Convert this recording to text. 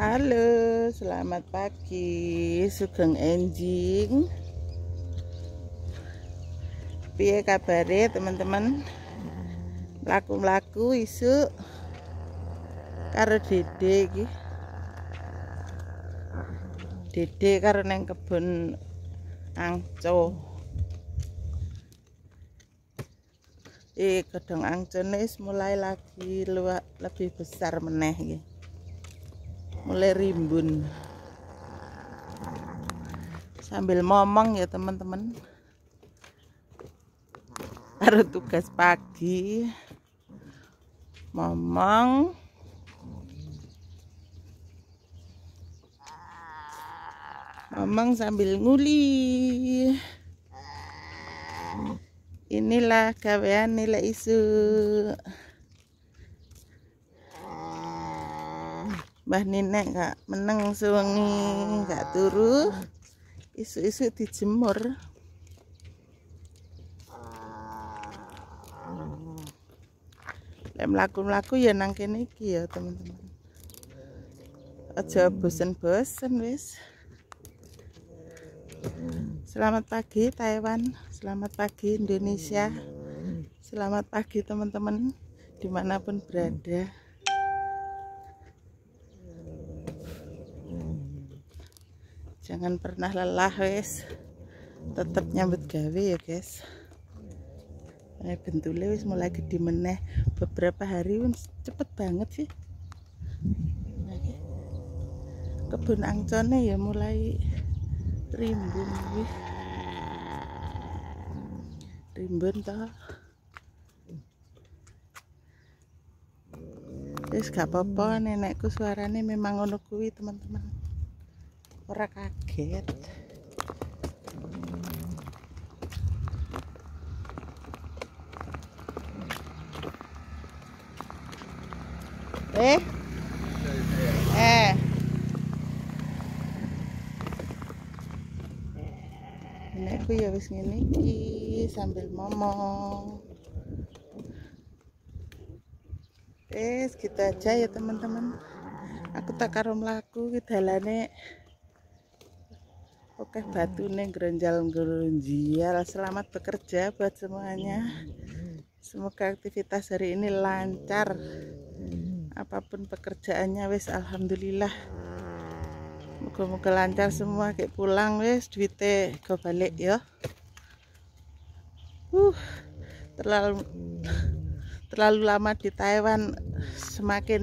Halo, selamat pagi Sugeng Enjing Piye kabare teman-teman Laku-laku isu Karo dede iki Dede karo neng kebun Angco eh gedhong angcene mulai lagi luwak lebih besar meneh ya. Mulai rimbun. Sambil ngomong ya teman-teman. Taruh tugas pagi. ngomong ngomong sambil nguli inilah kawean nila isu Mbah Nenek gak meneng suwengi gak turu isu-isu dijemur lek laku-laku ya nang niki iki ya teman-teman aja bosen-bosen wis Selamat pagi Taiwan, selamat pagi Indonesia, selamat pagi teman-teman dimanapun berada. Jangan pernah lelah wes, tetap nyambut gawe ya guys. Eh, bentule lewis mulai gede meneh beberapa hari pun cepet banget sih. Kebun angcone ya mulai rimbun wih Rimbun ta? Wis gak apa-apa nenekku suaranya memang ngono kuwi, teman-teman. Ora kaget. Eh? ini nah, aku ya wis ngene iki sambil ngomong. Wis kita gitu aja ya teman-teman. Aku tak karo mlaku ki dalane Oke batu nih geronjal geronjial selamat bekerja buat semuanya semoga aktivitas hari ini lancar apapun pekerjaannya wes alhamdulillah Moga-moga lancar semua kayak pulang wes duitnya gue balik ya. Uh, terlalu terlalu lama di Taiwan semakin